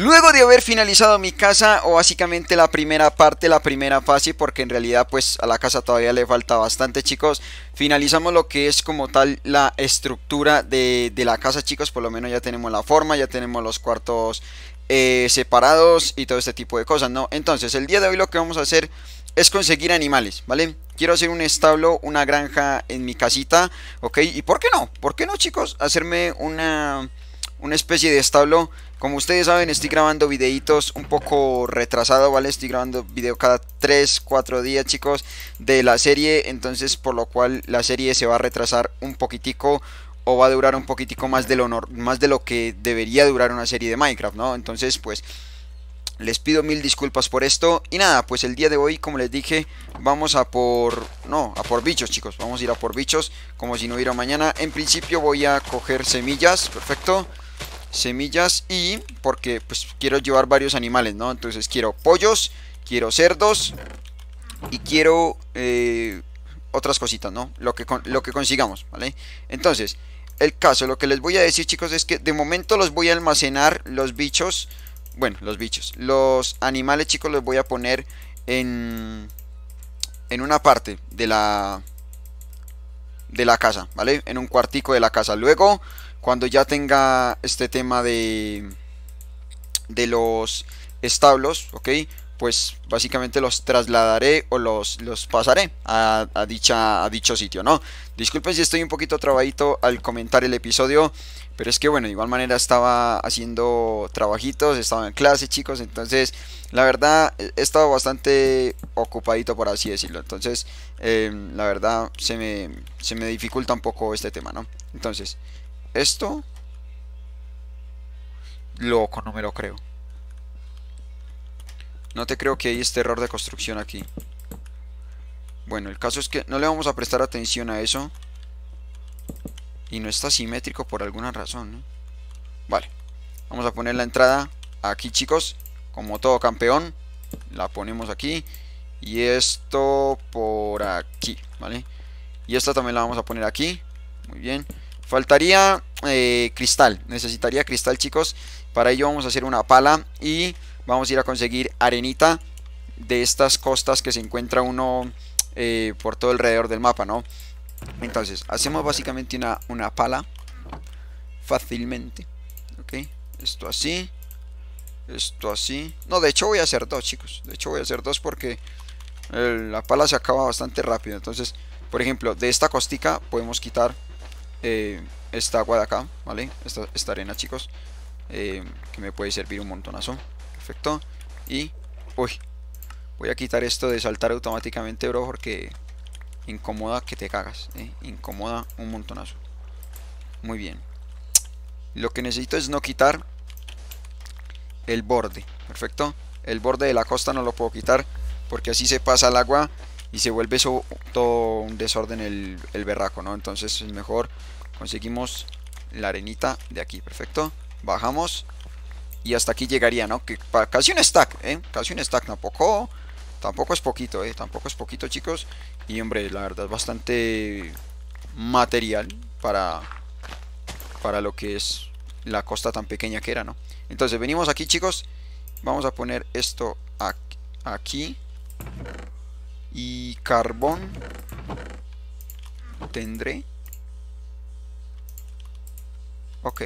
Luego de haber finalizado mi casa o básicamente la primera parte, la primera fase, porque en realidad pues a la casa todavía le falta bastante chicos, finalizamos lo que es como tal la estructura de, la casa chicos, por lo menos ya tenemos la forma, ya tenemos los cuartos eh, separados y todo este tipo de cosas, ¿no? Entonces el día de hoy lo que vamos a hacer es conseguir animales, ¿vale? Quiero hacer un establo, una granja en mi casita, ¿ok? ¿Y por qué no? ¿Por qué no chicos? Hacerme una, una especie de establo como ustedes saben, estoy grabando videitos un poco retrasado, ¿vale? Estoy grabando video cada 3, 4 días, chicos, de la serie. Entonces, por lo cual la serie se va a retrasar un poquitico o va a durar un poquitico más de lo, más de lo que debería durar una serie de Minecraft, ¿no? Entonces, pues, les pido mil disculpas por esto. Y nada, pues el día de hoy, como les dije, vamos a por... No, a por bichos, chicos. Vamos a ir a por bichos, como si no hubiera mañana. En principio voy a coger semillas, Perfecto semillas y porque pues quiero llevar varios animales, ¿no? Entonces quiero pollos, quiero cerdos y quiero eh, otras cositas, ¿no? Lo que, lo que consigamos, ¿vale? Entonces, el caso, lo que les voy a decir chicos es que de momento los voy a almacenar los bichos, bueno, los bichos, los animales chicos los voy a poner en, en una parte de la, de la casa, ¿vale? En un cuartico de la casa. Luego cuando ya tenga este tema de, de los establos, ¿ok? Pues básicamente los trasladaré o los, los pasaré a, dicha, a dicho sitio, ¿no? Disculpen si estoy un poquito trabadito al comentar el episodio, pero es que bueno, de igual manera estaba haciendo trabajitos, estaba en clase, chicos, entonces la verdad he estado bastante ocupadito, por así decirlo. Entonces, em, la verdad se me, se me dificulta un poco este tema, ¿no? Entonces, esto, loco, no me lo creo. No te creo que hay este error de construcción aquí. Bueno, el caso es que no le vamos a prestar atención a eso. Y no está simétrico por alguna razón. Vale. Vamos a poner la entrada aquí, chicos. Como todo campeón. La ponemos aquí. Y esto por aquí, ¿vale? Y esta también la vamos a poner aquí. Muy bien. Faltaría eh, cristal. Necesitaría cristal, chicos. Para ello vamos a hacer una pala y vamos a ir a conseguir arenita de estas costas que se encuentra uno eh, por todo alrededor del mapa, ¿no? Entonces, hacemos básicamente una, una pala fácilmente. ¿Ok? Esto así. Esto así. No, de hecho voy a hacer dos, chicos. De hecho voy a hacer dos porque eh, la pala se acaba bastante rápido. Entonces, por ejemplo, de esta costica podemos quitar eh, esta agua de acá, ¿vale? Esta, arena, chicos, eh, que me puede servir un montonazo. Perfecto. Y, uy, voy a quitar esto de saltar automáticamente, bro, porque incomoda que te cagas, ¿eh? incomoda un montonazo. Muy bien. Lo que necesito es no quitar el borde, perfecto. El borde de la costa no lo puedo quitar porque así se pasa el agua y se vuelve eso todo un desorden el, el berraco, ¿no? Entonces es mejor conseguimos la arenita de aquí, perfecto. Bajamos y hasta aquí llegaría, ¿no? Que casi un stack, ¿eh? Casi un stack tampoco. Tampoco es poquito, ¿eh? Tampoco es poquito, chicos. Y hombre, la verdad, es bastante material para, para lo que es la costa tan pequeña que era, ¿no? Entonces venimos aquí, chicos. Vamos a poner esto aquí y carbón tendré ok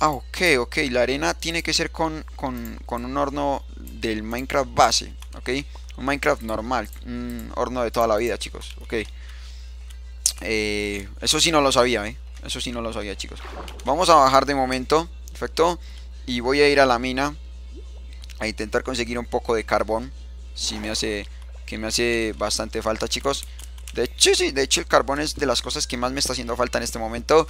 ah ok ok la arena tiene que ser con, con, un horno del minecraft base ok un minecraft normal un horno de toda la vida chicos ok eh, eso sí no lo sabía eh eso sí no lo sabía chicos vamos a bajar de momento perfecto y voy a ir a la mina a intentar conseguir un poco de carbón si me hace que me hace bastante falta chicos de hecho sí de hecho el carbón es de las cosas que más me está haciendo falta en este momento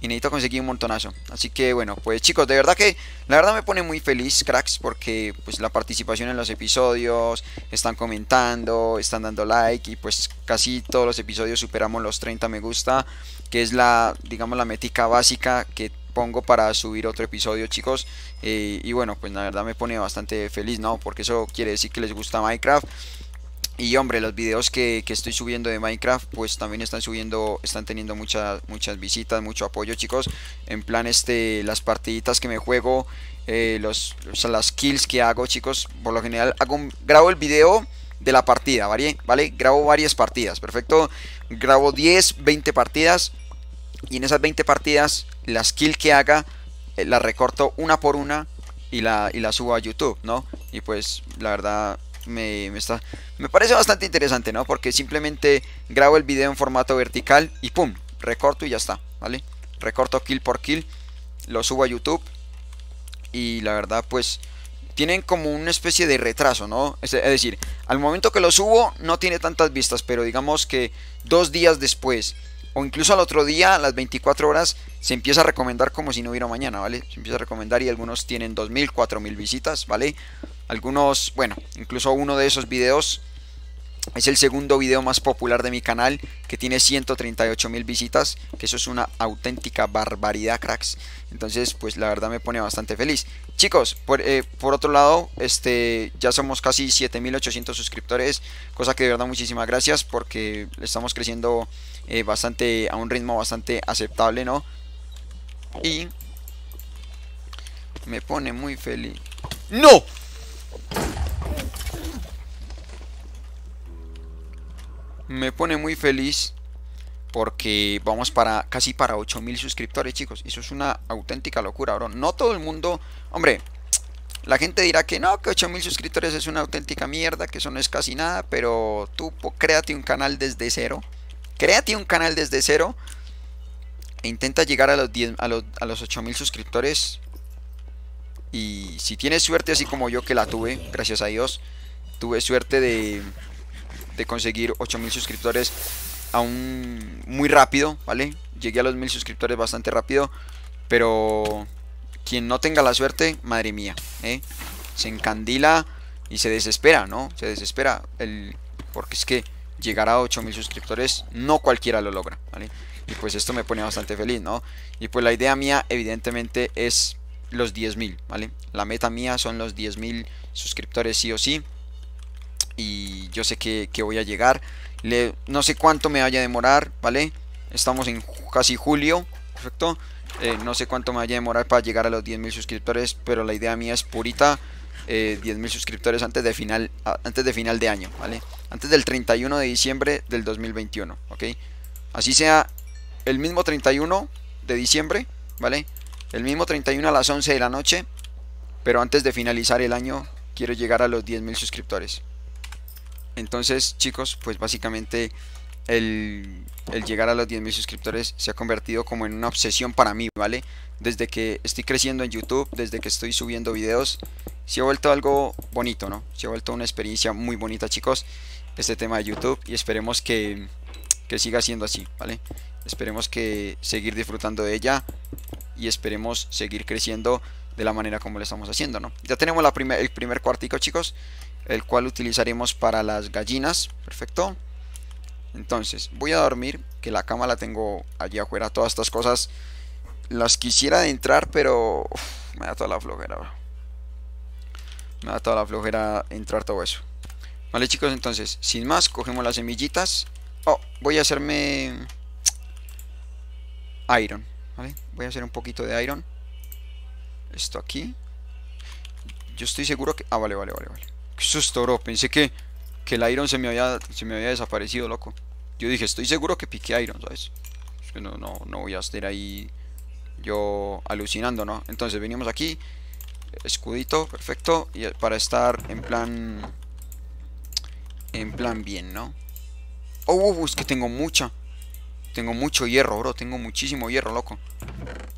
y necesito conseguir un montonazo así que bueno pues chicos de verdad que la verdad me pone muy feliz cracks porque pues la participación en los episodios están comentando están dando like y pues casi todos los episodios superamos los 30 me gusta que es la digamos la métrica básica que Pongo para subir otro episodio chicos eh, y bueno pues la verdad me pone bastante feliz no porque eso quiere decir que les gusta Minecraft y hombre, los videos que, que, estoy subiendo de Minecraft, pues también están subiendo, están teniendo muchas, muchas visitas, mucho apoyo, chicos. En plan, este, las partiditas que me juego, eh, los, las kills que hago, chicos. Por lo general, hago un, grabo el video de la partida, ¿vale? ¿vale? Grabo varias partidas, perfecto. Grabo 10, 20 partidas. Y en esas 20 partidas las kills que haga eh, la recorto una por una y la, y la subo a YouTube, ¿no? Y pues la verdad me, está, me parece bastante interesante, ¿no? Porque simplemente grabo el video en formato vertical y ¡pum! Recorto y ya está, ¿vale? Recorto kill por kill, lo subo a YouTube y la verdad pues tienen como una especie de retraso, ¿no? Es, es decir, al momento que lo subo no tiene tantas vistas, pero digamos que dos días después o incluso al otro día, a las 24 horas, se empieza a recomendar como si no hubiera mañana, ¿vale? Se empieza a recomendar y algunos tienen 2.000, 4.000 visitas, ¿vale? Algunos, bueno, incluso uno de esos videos es el segundo video más popular de mi canal que tiene 138 mil visitas, que eso es una auténtica barbaridad, cracks. Entonces, pues la verdad me pone bastante feliz. Chicos, por, eh, otro lado, este, ya somos casi 7800 suscriptores, cosa que de verdad muchísimas gracias porque estamos creciendo eh, bastante a un ritmo bastante aceptable, ¿no? Y me pone muy feliz. ¡No! me pone muy feliz porque vamos para casi para 8000 suscriptores, chicos. Eso es una auténtica locura, bro. No todo el mundo, hombre, la gente dirá que no, que 8000 suscriptores es una auténtica mierda, que eso no es casi nada, pero tú créate un canal desde cero. Créate un canal desde cero e intenta llegar a los a los, a los 8000 suscriptores. Y si tienes suerte así como yo que la tuve, gracias a Dios, tuve suerte de de conseguir 8000 suscriptores aún muy rápido, ¿vale? Llegué a los 1000 suscriptores bastante rápido, pero quien no tenga la suerte, madre mía, ¿eh? Se encandila y se desespera, ¿no? Se desespera, el... porque es que llegar a 8000 suscriptores no cualquiera lo logra, ¿vale? Y pues esto me pone bastante feliz, ¿no? Y pues la idea mía, evidentemente, es los 10.000, ¿vale? La meta mía son los 10.000 suscriptores sí o sí y yo sé que, voy a llegar. no sé cuánto me vaya a demorar, ¿vale? Estamos en casi julio, perfecto. Eh, no sé cuánto me vaya a demorar para llegar a los 10.000 suscriptores, pero la idea mía es purita. 10.000 eh, suscriptores antes de, final, antes de final de año, ¿vale? Antes del 31 de diciembre del 2021, ¿ok? Así sea el mismo 31 de diciembre, ¿vale? El mismo 31 a las 11 de la noche, pero antes de finalizar el año quiero llegar a los 10.000 suscriptores. Entonces, chicos, pues básicamente el, llegar a los 10.000 suscriptores se ha convertido como en una obsesión para mí, ¿vale? Desde que estoy creciendo en YouTube, desde que estoy subiendo videos, se ha vuelto algo bonito, ¿no? Se ha vuelto una experiencia muy bonita, chicos, este tema de YouTube y esperemos que, siga siendo así, ¿vale? Esperemos que seguir disfrutando de ella y esperemos seguir creciendo de la manera como lo estamos haciendo, ¿no? Ya tenemos la el primer cuartico, chicos el cual utilizaremos para las gallinas, perfecto. Entonces, voy a dormir, que la cama la tengo allí afuera, todas estas cosas las quisiera entrar, pero me da toda la flojera. Me da toda la flojera entrar todo eso. Vale chicos, entonces, sin más, cogemos las semillitas. Oh, voy a hacerme iron, ¿vale? Voy a hacer un poquito de iron. Esto aquí. Yo estoy seguro que... Ah, vale, vale, vale, vale. Qué susto, bro. Pensé que, que el Iron se me, había, se me había desaparecido, loco. Yo dije, estoy seguro que piqué Iron, ¿sabes? no, no, voy a estar ahí yo alucinando, ¿no? Entonces venimos aquí, escudito, perfecto, y para estar en plan, en plan bien, ¿no? Oh, es que tengo mucha, tengo mucho hierro, bro, tengo muchísimo hierro, loco.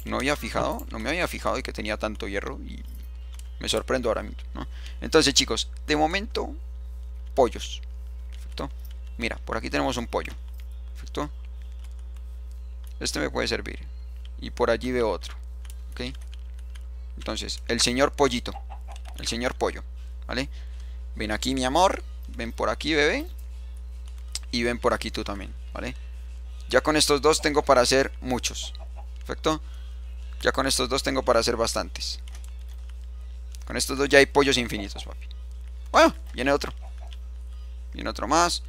No había fijado, no me había fijado de que tenía tanto hierro y me sorprendo ahora mismo. ¿no? Entonces, chicos, de momento, pollos. Perfecto. Mira, por aquí tenemos un pollo. Perfecto. Este me puede servir. Y por allí veo otro. Entonces, el señor pollito. El señor pollo. ¿Vale? Ven aquí, mi amor. Ven por aquí, bebé. Y ven por aquí tú también. ¿Vale? Ya con estos dos tengo para hacer muchos. Perfecto. Ya con estos dos tengo para hacer bastantes. Con estos dos ya hay pollos infinitos, papi. Bueno, viene otro. Viene otro más.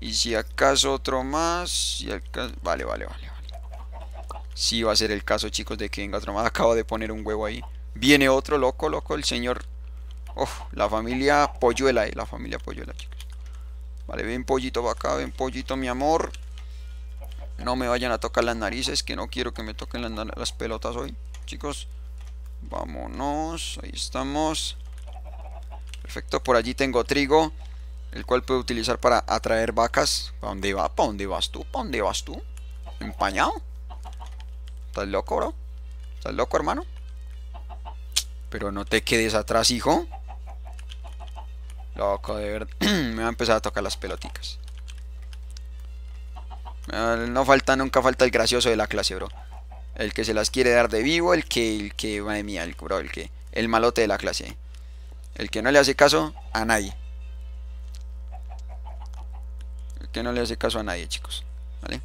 Y si acaso otro más. Si acaso... Vale, vale, vale, vale. Si va a ser el caso, chicos, de que venga otro más. Acabo de poner un huevo ahí. Viene otro, loco, loco. El señor... Uf, la familia polluela, eh, la familia polluela, chicos. Vale, ven pollito va acá, ven pollito, mi amor. No me vayan a tocar las narices, que no quiero que me toquen las pelotas hoy, chicos. Vámonos, ahí estamos. Perfecto, por allí tengo trigo, el cual puedo utilizar para atraer vacas. ¿Para dónde va? ¿Para dónde vas tú? ¿Para dónde vas tú? ¿Empañado? ¿Estás loco, bro? ¿Estás loco, hermano? Pero no te quedes atrás, hijo. Loco, de verdad. Me va a empezar a tocar las peloticas. Ah, no falta, nunca falta el gracioso de la clase, bro. El que se las quiere dar de vivo, el que, el que, madre mía, el curado el que, el malote de la clase. El que no le hace caso a nadie. El que no le hace caso a nadie, chicos. ¿Vale?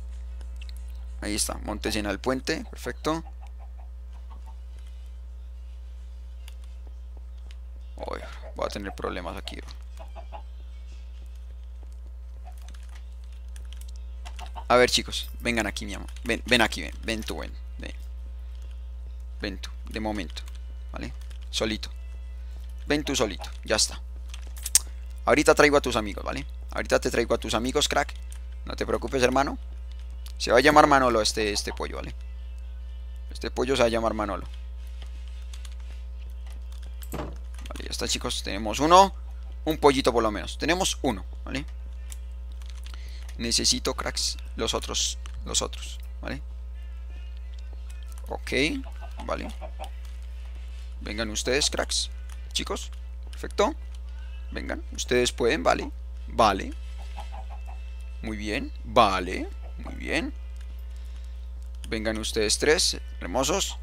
Ahí está, Montesina al puente, perfecto. voy a tener problemas aquí. A ver, chicos, vengan aquí, mi amor. Ven, ven aquí, ven, ven tú, ven. Ventu, de momento, ¿vale? Solito. Ven solito, ya está. Ahorita traigo a tus amigos, ¿vale? Ahorita te traigo a tus amigos, crack. No te preocupes, hermano. Se va a llamar Manolo este, este pollo, ¿vale? Este pollo se va a llamar Manolo. Vale, ya está, chicos. Tenemos uno. Un pollito por lo menos. Tenemos uno, ¿vale? Necesito, cracks, los otros. Los otros, ¿vale? Ok. Vale. Vengan ustedes, cracks. Chicos, perfecto. Vengan, ustedes pueden, vale. Vale. Muy bien, vale. Muy bien. Vengan ustedes tres, hermosos.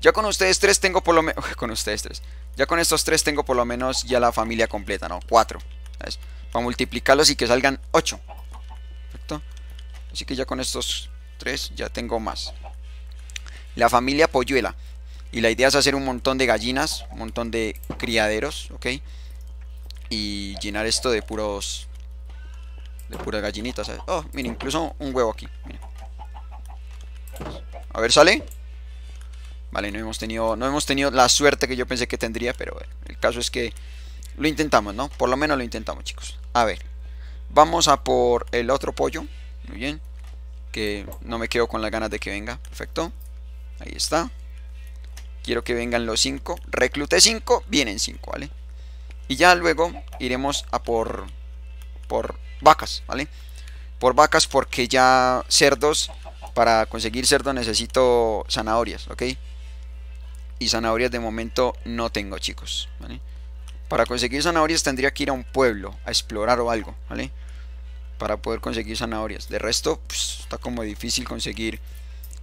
Ya con ustedes tres tengo por lo menos... Con ustedes tres. Ya con estos tres tengo por lo menos ya la familia completa, ¿no? Cuatro. Para multiplicarlos y que salgan ocho. Perfecto. Así que ya con estos tres ya tengo más la familia polluela. Y la idea es hacer un montón de gallinas, un montón de criaderos, ¿ok? Y llenar esto de puros... De puras gallinitas, Oh, mira, incluso un huevo aquí, A ver, ¿sale? Vale, no hemos tenido, no hemos tenido la suerte que yo pensé que tendría, pero eh, el caso es que lo intentamos, ¿no? Por lo menos lo intentamos, chicos. A ver, vamos a por el otro pollo. Muy bien. Que no me quedo con las ganas de que venga. Perfecto. Ahí está. Quiero que vengan los cinco, Recluté 5, vienen 5, ¿vale? Y ya luego iremos a por, por vacas, ¿vale? Por vacas porque ya cerdos, para conseguir cerdos necesito zanahorias, ¿ok? Y zanahorias de momento no tengo, chicos, ¿vale? Para conseguir zanahorias tendría que ir a un pueblo, a explorar o algo, ¿vale? Para poder conseguir zanahorias. De resto, pues, está como difícil conseguir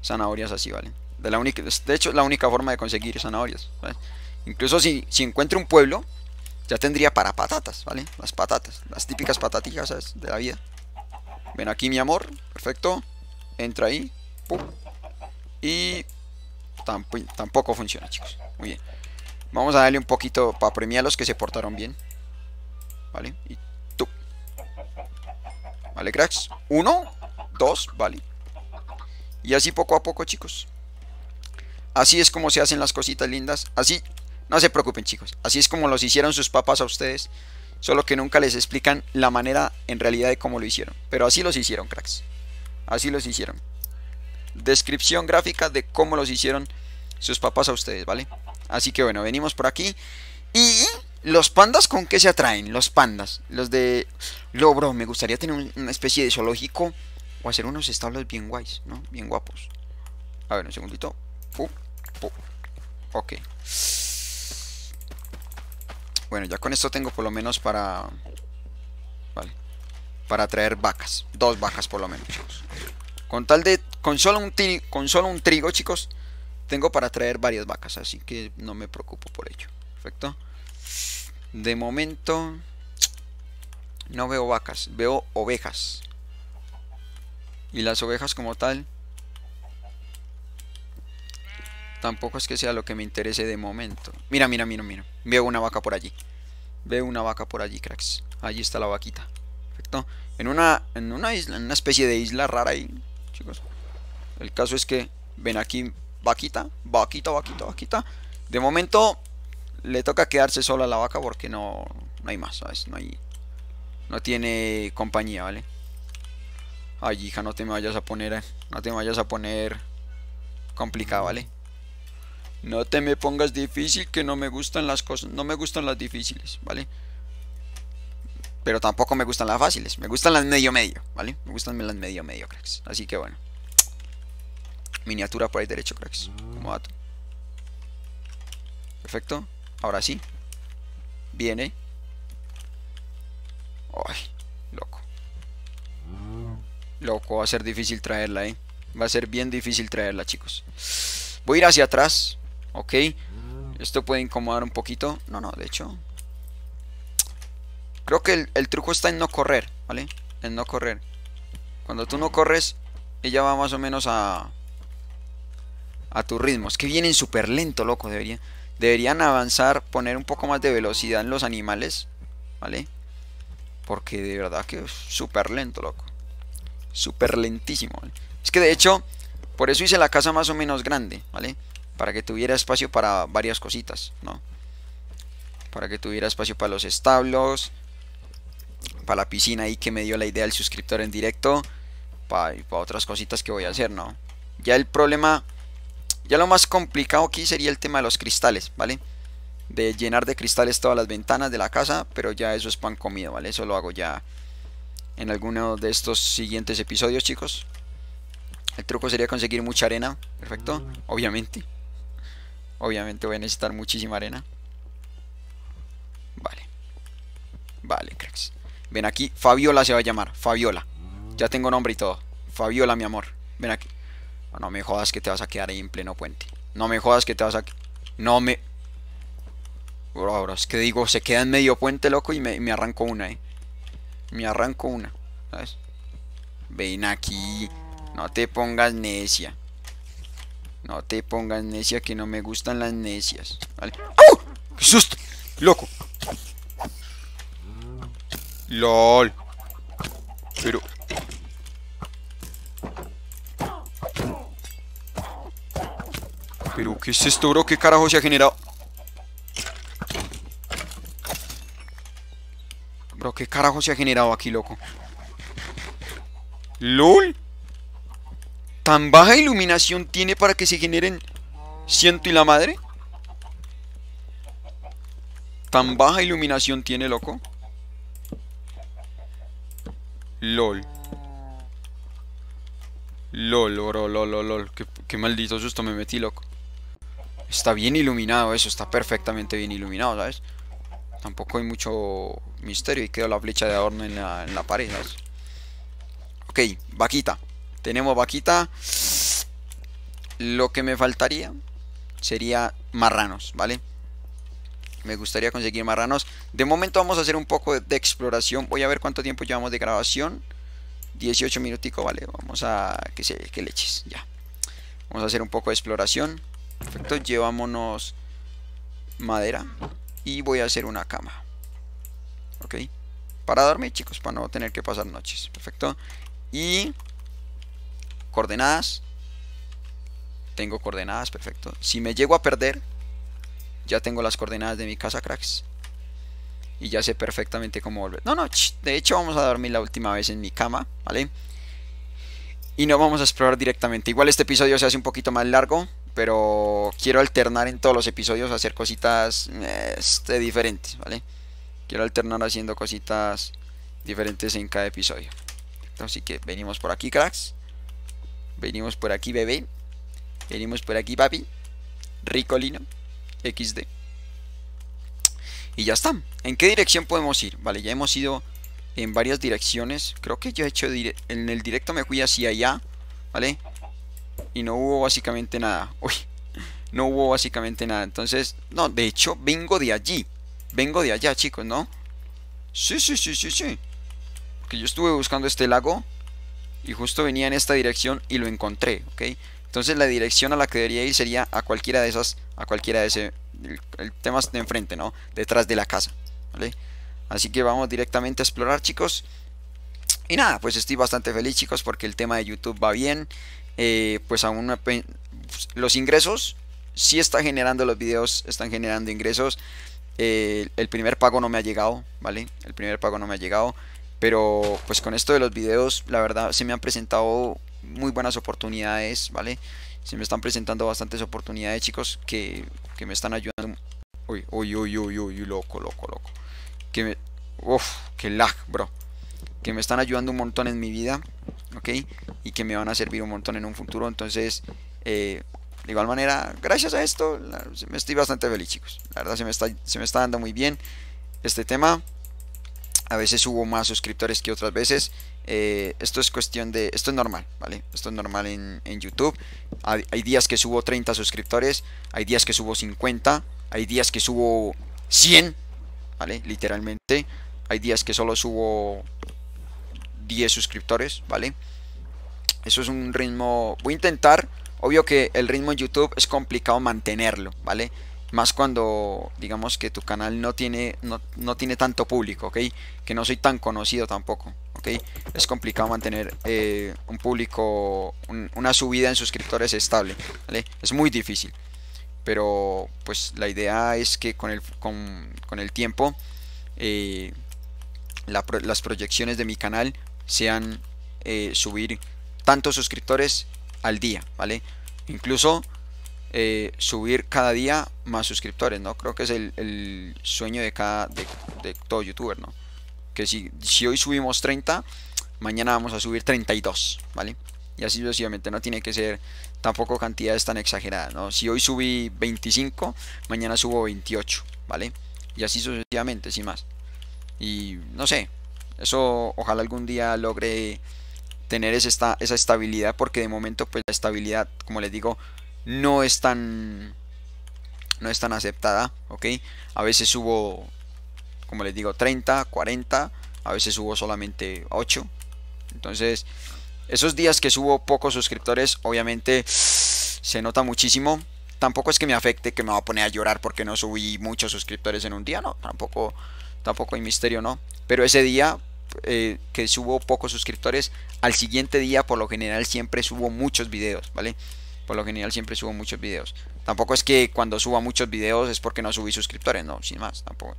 zanahorias así, ¿vale? De, única, de hecho, es la única forma de conseguir zanahorias. Incluso si, si encuentro un pueblo, ya tendría para patatas, ¿vale? Las patatas, las típicas patatijas de la vida. Ven aquí, mi amor. Perfecto. Entra ahí. Y tampoco funciona, chicos. Muy bien. Vamos a darle un poquito para premiar a los que se portaron bien. ¿Vale? Y tú. ¿Vale, cracks? Uno, dos, ¿vale? Y así poco a poco, chicos. Así es como se hacen las cositas lindas. Así, no se preocupen chicos. Así es como los hicieron sus papás a ustedes. Solo que nunca les explican la manera en realidad de cómo lo hicieron. Pero así los hicieron, cracks. Así los hicieron. Descripción gráfica de cómo los hicieron sus papás a ustedes, ¿vale? Así que bueno, venimos por aquí. Y los pandas, ¿con qué se atraen? Los pandas. Los de... Lobro, me gustaría tener una especie de zoológico o hacer unos establos bien guays, ¿no? Bien guapos. A ver, un segundito. Ok. Bueno, ya con esto tengo por lo menos para... Vale. Para traer vacas. Dos vacas por lo menos, chicos. Con tal de... Con solo un, con solo un trigo, chicos. Tengo para traer varias vacas. Así que no me preocupo por ello. Perfecto. De momento... No veo vacas. Veo ovejas. Y las ovejas como tal... Tampoco es que sea lo que me interese de momento. Mira, mira, mira, mira. Veo una vaca por allí. Veo una vaca por allí, cracks. Allí está la vaquita. Perfecto. En una, en una isla, en una especie de isla rara ahí, chicos. El caso es que ven aquí vaquita, vaquita, vaquita, vaquita. De momento le toca quedarse sola la vaca porque no, no hay más, ¿sabes? No hay... No tiene compañía, ¿vale? Ay, hija, no te me vayas a poner... Eh. No te vayas a poner... Complicada, ¿vale? No te me pongas difícil que no me gustan las cosas, no me gustan las difíciles, ¿vale? Pero tampoco me gustan las fáciles, me gustan las medio medio, ¿vale? Me gustan las medio medio, cracks. Así que bueno. Miniatura por ahí derecho, cracks. Como dato. Perfecto. Ahora sí. Viene. Ay, loco. Loco, va a ser difícil traerla, ¿eh? Va a ser bien difícil traerla, chicos. Voy a ir hacia atrás. Ok. Esto puede incomodar un poquito. No, no, de hecho. Creo que el, truco está en no correr, ¿vale? En no correr. Cuando tú no corres, ella va más o menos a... A tu ritmo. Es que vienen súper lento, loco. Debería, deberían avanzar, poner un poco más de velocidad en los animales, ¿vale? Porque de verdad que es súper lento, loco. Súper lentísimo. Es que de hecho, por eso hice la casa más o menos grande, ¿vale? vale para que tuviera espacio para varias cositas, ¿no? Para que tuviera espacio para los establos, para la piscina ahí que me dio la idea el suscriptor en directo, para, otras cositas que voy a hacer, ¿no? Ya el problema, ya lo más complicado aquí sería el tema de los cristales, ¿vale? De llenar de cristales todas las ventanas de la casa, pero ya eso es pan comido, ¿vale? Eso lo hago ya en alguno de estos siguientes episodios, chicos. El truco sería conseguir mucha arena, perfecto, obviamente. Obviamente voy a necesitar muchísima arena. Vale. Vale, cracks. Ven aquí. Fabiola se va a llamar. Fabiola. Ya tengo nombre y todo. Fabiola, mi amor. Ven aquí. No, me jodas que te vas a quedar ahí en pleno puente. No me jodas que te vas a... No me... Bro, bro, es que digo, se queda en medio puente, loco, y me, me arranco una, eh. Me arranco una. ¿Sabes? Ven aquí. No te pongas necia. No te pongas necia que no me gustan las necias. ¿Vale? ¡Qué susto! ¡Loco! ¡Lol! Pero... ¿Pero qué es esto, bro? ¿Qué carajo se ha generado? Bro, ¿qué carajo se ha generado aquí, loco? ¡Lol! ¿Tan baja iluminación tiene para que se generen ciento y la madre? ¿Tan baja iluminación tiene, loco? LOL LOL, bro, lol, lol, qué, qué maldito susto me metí, loco Está bien iluminado eso, está perfectamente bien iluminado, ¿sabes? Tampoco hay mucho misterio y quedó la flecha de adorno en la, en la pared, ¿sabes? Ok, vaquita tenemos vaquita. Lo que me faltaría sería marranos, ¿vale? Me gustaría conseguir marranos. De momento vamos a hacer un poco de, exploración. Voy a ver cuánto tiempo llevamos de grabación. 18 minutico, vale. Vamos a... que se... que leches, ya. Vamos a hacer un poco de exploración. Perfecto, llevámonos madera. Y voy a hacer una cama. Ok. Para dormir, chicos, para no tener que pasar noches. Perfecto. Y coordenadas. Tengo coordenadas, perfecto. Si me llego a perder, ya tengo las coordenadas de mi casa, cracks. Y ya sé perfectamente cómo volver. No, no, de hecho vamos a dormir la última vez en mi cama, ¿vale? Y no vamos a explorar directamente. Igual este episodio se hace un poquito más largo, pero quiero alternar en todos los episodios, hacer cositas este, diferentes, ¿vale? Quiero alternar haciendo cositas diferentes en cada episodio. Así que venimos por aquí, cracks. Venimos por aquí, bebé. Venimos por aquí, papi. Ricolino. XD. Y ya está. ¿En qué dirección podemos ir? Vale, ya hemos ido en varias direcciones. Creo que yo he hecho... En el directo me fui hacia allá. ¿Vale? Y no hubo básicamente nada. Uy. No hubo básicamente nada. Entonces, no, de hecho, vengo de allí. Vengo de allá, chicos, ¿no? Sí, sí, sí, sí, sí. Porque yo estuve buscando este lago y justo venía en esta dirección y lo encontré, ¿ok? Entonces la dirección a la que debería ir sería a cualquiera de esas, a cualquiera de ese, el, tema de enfrente, ¿no? Detrás de la casa, Así que vamos directamente a explorar, chicos. Y nada, pues estoy bastante feliz, chicos, porque el tema de YouTube va bien. Eh, pues aún no, los ingresos Si están generando los videos, están generando ingresos. Eh, el primer pago no me ha llegado, ¿vale? El primer pago no me ha llegado. Pero pues con esto de los videos, la verdad se me han presentado muy buenas oportunidades, ¿vale? Se me están presentando bastantes oportunidades, chicos, que, me están ayudando. Uy, uy, uy, uy, uy, loco, loco, loco. Que me... Uf, qué lag, bro. Que me están ayudando un montón en mi vida, ¿ok? Y que me van a servir un montón en un futuro. Entonces, eh, de igual manera, gracias a esto, me estoy bastante feliz, chicos. La verdad, se está, se me está dando muy bien este tema. A veces hubo más suscriptores que otras veces. Eh, esto es cuestión de. Esto es normal, ¿vale? Esto es normal en, YouTube. Hay, hay, días que subo 30 suscriptores. Hay días que subo 50. Hay días que subo 100, ¿vale? Literalmente. Hay días que solo subo 10 suscriptores, ¿vale? Eso es un ritmo. Voy a intentar. Obvio que el ritmo en YouTube es complicado mantenerlo, ¿vale? Más cuando digamos que tu canal no tiene, no, tiene tanto público, ¿ok? Que no soy tan conocido tampoco, ¿ok? Es complicado mantener eh, un público, una subida en suscriptores estable, ¿vale? Es muy difícil. Pero pues la idea es que con el, con, el tiempo eh, las proyecciones de mi canal sean eh, subir tantos suscriptores al día, ¿vale? Incluso eh, subir cada día más suscriptores, ¿no? Creo que es el, sueño de cada de, todo youtuber, ¿no? Que si, hoy subimos 30, mañana vamos a subir 32, ¿vale? Y así sucesivamente, no tiene que ser tampoco cantidades tan exageradas, ¿no? Si hoy subí 25, mañana subo 28, ¿vale? Y así sucesivamente, sin más. Y no sé, eso ojalá algún día logre tener esa, esa estabilidad, porque de momento pues la estabilidad, como les digo, no es tan no es tan aceptada, ¿ok? A veces hubo. como les digo, 30, 40, a veces hubo solamente 8. Entonces, esos días que subo pocos suscriptores, obviamente se nota muchísimo. Tampoco es que me afecte, que me va a poner a llorar porque no subí muchos suscriptores en un día, no, tampoco, tampoco hay misterio, ¿no? Pero ese día eh, que subo pocos suscriptores, al siguiente día por lo general siempre subo muchos videos, ¿vale? por lo general siempre subo muchos videos. Tampoco es que cuando suba muchos videos es porque no subí suscriptores, no, sin más, tampoco.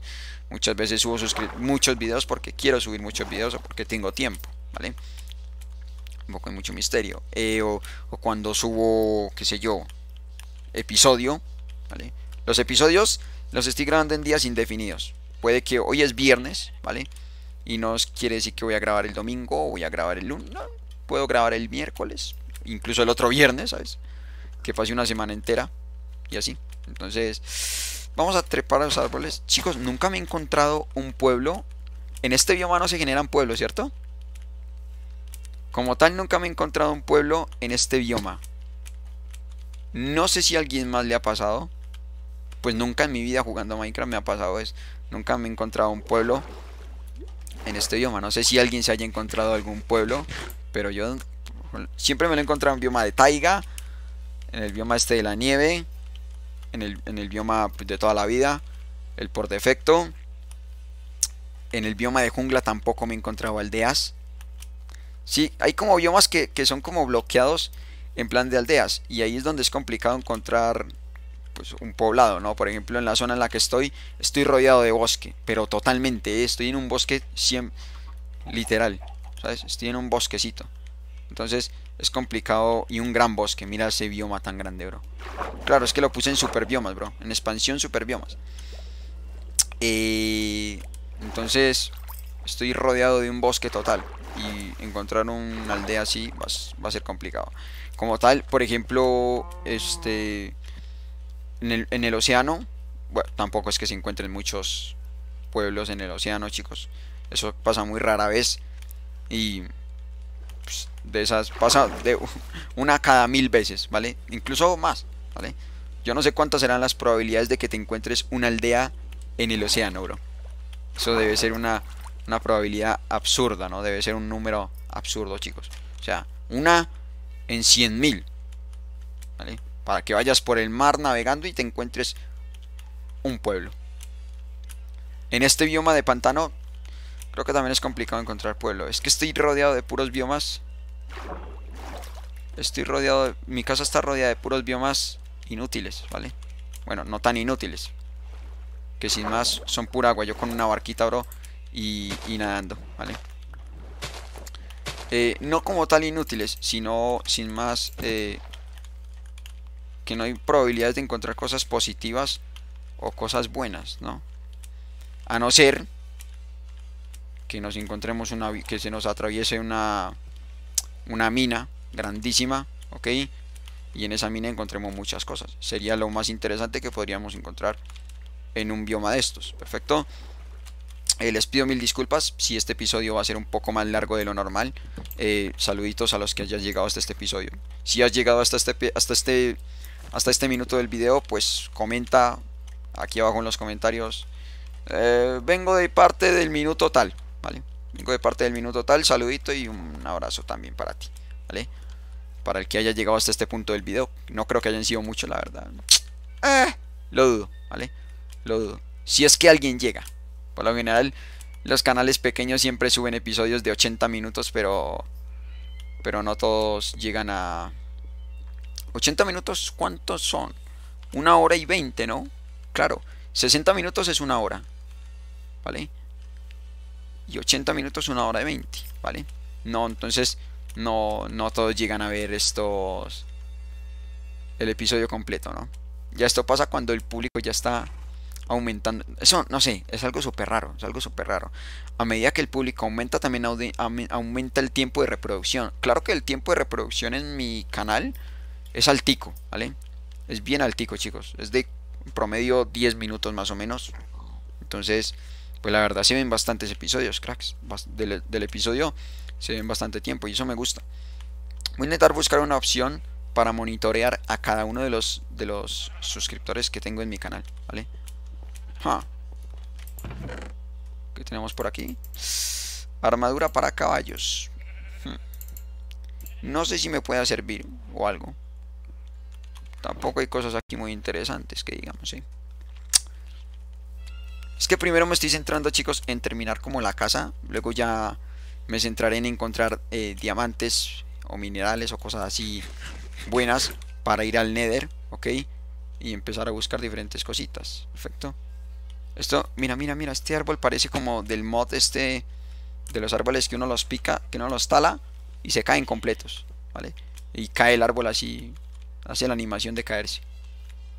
Muchas veces subo muchos videos porque quiero subir muchos videos o porque tengo tiempo, ¿vale? poco hay mucho misterio. Eh, o, cuando subo, qué sé yo, episodio, ¿vale? Los episodios los estoy grabando en días indefinidos. Puede que hoy es viernes, ¿vale? Y no quiere decir que voy a grabar el domingo o voy a grabar el lunes. puedo grabar el miércoles, incluso el otro viernes, ¿sabes? Que pase una semana entera y así. Entonces, vamos a trepar a los árboles. Chicos, nunca me he encontrado un pueblo. En este bioma no se generan pueblos, ¿cierto? Como tal, nunca me he encontrado un pueblo en este bioma. No sé si a alguien más le ha pasado. Pues nunca en mi vida jugando Minecraft me ha pasado eso. Nunca me he encontrado un pueblo en este bioma. No sé si alguien se haya encontrado algún pueblo. Pero yo Siempre me lo he encontrado en bioma de taiga, en el bioma este de la nieve, en el, bioma pues, de toda la vida, el por defecto. En el bioma de jungla tampoco me he encontrado aldeas. Sí, hay como biomas que, son como bloqueados en plan de aldeas. Y ahí es donde es complicado encontrar pues, un poblado, ¿no? Por ejemplo, en la zona en la que estoy, estoy rodeado de bosque, pero totalmente, ¿eh? estoy en un bosque literal, ¿sabes? Estoy en un bosquecito. Entonces es complicado y un gran bosque. Mira ese bioma tan grande, bro. Claro, es que lo puse en superbiomas, bro. En expansión superbiomas. Eh, entonces estoy rodeado de un bosque total. Y encontrar una aldea así va, a ser complicado. Como tal, por ejemplo, este en el, en el océano. Bueno, tampoco es que se encuentren muchos pueblos en el océano, chicos. Eso pasa muy rara vez. Y de esas pasa de una cada mil veces, ¿vale? Incluso más, ¿vale? Yo no sé cuántas serán las probabilidades de que te encuentres una aldea en el océano, bro. Eso debe ser una, una probabilidad absurda, ¿no? Debe ser un número absurdo, chicos. O sea, una en cien mil, ¿vale? Para que vayas por el mar navegando y te encuentres un pueblo. En este bioma de pantano Creo que también es complicado encontrar pueblo. Es que estoy rodeado de puros biomas. Estoy rodeado... De... Mi casa está rodeada de puros biomas inútiles, ¿vale? Bueno, no tan inútiles. Que sin más son pura agua. Yo con una barquita, bro. Y, nadando, ¿vale? Eh, no como tal inútiles, sino sin más... Eh, que no hay probabilidades de encontrar cosas positivas o cosas buenas, ¿no? A no ser que nos encontremos una que se nos atraviese una una mina grandísima, ¿ok? Y en esa mina encontremos muchas cosas. Sería lo más interesante que podríamos encontrar en un bioma de estos, perfecto. Eh, les pido mil disculpas si este episodio va a ser un poco más largo de lo normal. Eh, saluditos a los que hayan llegado hasta este episodio. Si has llegado hasta este, hasta este, hasta este minuto del video, pues comenta aquí abajo en los comentarios. Eh, vengo de parte del minuto tal. ¿vale? Vengo de parte del minuto tal, saludito y un abrazo también para ti, ¿vale? Para el que haya llegado hasta este punto del video. No creo que hayan sido muchos, la verdad. Eh, lo dudo, ¿vale? Lo dudo. Si es que alguien llega. Por lo general, los canales pequeños siempre suben episodios de 80 minutos, pero... Pero no todos llegan a... 80 minutos, ¿cuántos son? Una hora y 20, ¿no? Claro, 60 minutos es una hora. ¿Vale? 80 minutos una hora de 20, ¿vale? No, entonces no, no todos llegan a ver estos el episodio completo, ¿no? Ya esto pasa cuando el público ya está aumentando. Eso, no sé, es algo súper raro, es algo súper raro. A medida que el público aumenta, también aumenta el tiempo de reproducción. Claro que el tiempo de reproducción en mi canal es altico, ¿vale? Es bien altico, chicos. Es de promedio 10 minutos más o menos. Entonces, pues la verdad se ven bastantes episodios, cracks. Del, episodio se ven bastante tiempo y eso me gusta. Voy a intentar buscar una opción para monitorear a cada uno de los, de los suscriptores que tengo en mi canal, ¿vale? ¿Qué tenemos por aquí? Armadura para caballos. Hmm. No sé si me pueda servir o algo. Tampoco hay cosas aquí muy interesantes que digamos, ¿sí? Es que primero me estoy centrando, chicos, en terminar como la casa. Luego ya me centraré en encontrar eh, diamantes o minerales o cosas así buenas para ir al Nether, ¿ok? Y empezar a buscar diferentes cositas. Perfecto. Esto, mira, mira, mira, este árbol parece como del mod este de los árboles que uno los pica, que uno los tala y se caen completos, ¿vale? Y cae el árbol así, hace la animación de caerse.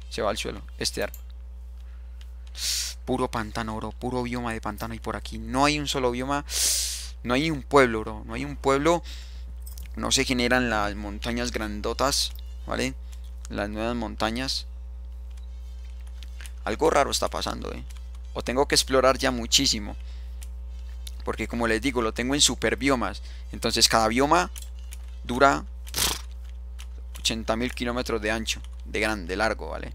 Se va al suelo, este árbol. Puro pantano, bro. Puro bioma de pantano. Y por aquí no hay un solo bioma. No hay un pueblo, bro. No hay un pueblo. No se generan las montañas grandotas. ¿Vale? Las nuevas montañas. Algo raro está pasando, ¿eh? O tengo que explorar ya muchísimo. Porque como les digo, lo tengo en super biomas. Entonces cada bioma dura 80.000 kilómetros de ancho. De grande, de largo, ¿vale?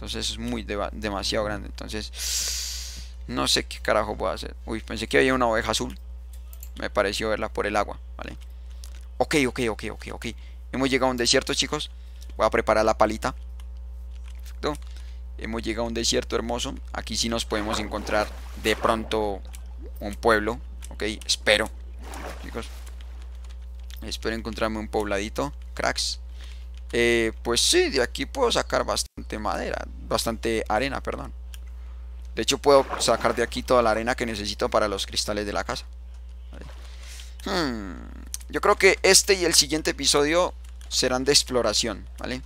Entonces es muy demasiado grande. Entonces no sé qué carajo puedo hacer. Uy, pensé que había una oveja azul. Me pareció verla por el agua, ¿vale? Ok, ok, ok, ok, ok. Hemos llegado a un desierto, chicos. Voy a preparar la palita. Perfecto. Hemos llegado a un desierto hermoso. Aquí sí nos podemos encontrar de pronto un pueblo. Ok, espero. Chicos. Espero encontrarme un pobladito. Cracks. Eh, pues sí, de aquí puedo sacar bastante madera, bastante arena, perdón. De hecho puedo sacar de aquí toda la arena que necesito para los cristales de la casa. Hmm, yo creo que este y el siguiente episodio serán de exploración, ¿vale?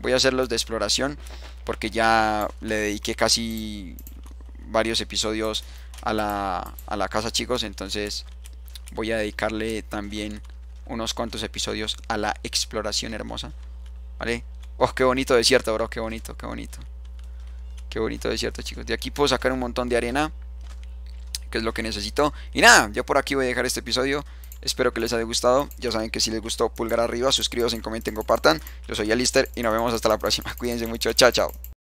Voy a hacerlos de exploración porque ya le dediqué casi varios episodios a la, a la casa, chicos. Entonces voy a dedicarle también unos cuantos episodios a la exploración hermosa. ¿Vale? Oh, qué bonito desierto, bro. Qué bonito, qué bonito. Qué bonito desierto, chicos. De aquí puedo sacar un montón de arena. Que es lo que necesito. Y nada, yo por aquí voy a dejar este episodio. Espero que les haya gustado. Ya saben que si les gustó, pulgar arriba, suscríbanse, comenten, compartan. Yo soy Alister y nos vemos hasta la próxima. Cuídense mucho. Chao, chao.